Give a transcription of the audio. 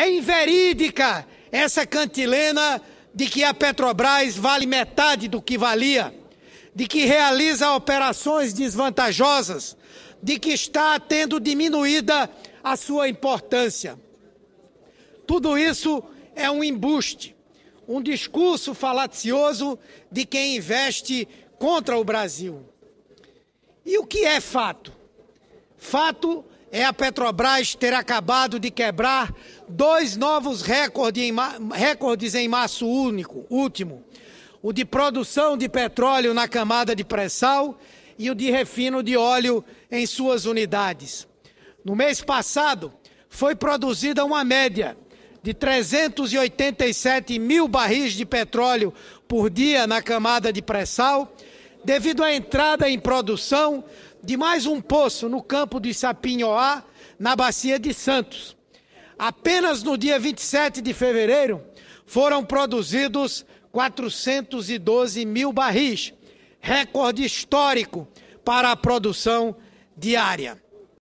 É inverídica essa cantilena de que a Petrobras vale metade do que valia, de que realiza operações desvantajosas, de que está tendo diminuída a sua importância. Tudo isso é um embuste, um discurso falacioso de quem investe contra o Brasil. E o que é fato? Fato é a Petrobras ter acabado de quebrar dois novos recordes em, recordes em março único, último. O de produção de petróleo na camada de pré-sal e o de refino de óleo em suas unidades. No mês passado, foi produzida uma média de 387 mil barris de petróleo por dia na camada de pré-sal devido à entrada em produção de mais um poço no campo de Sapinhoá, na Bacia de Santos. Apenas no dia 27 de fevereiro foram produzidos 412 mil barris, recorde histórico para a produção diária.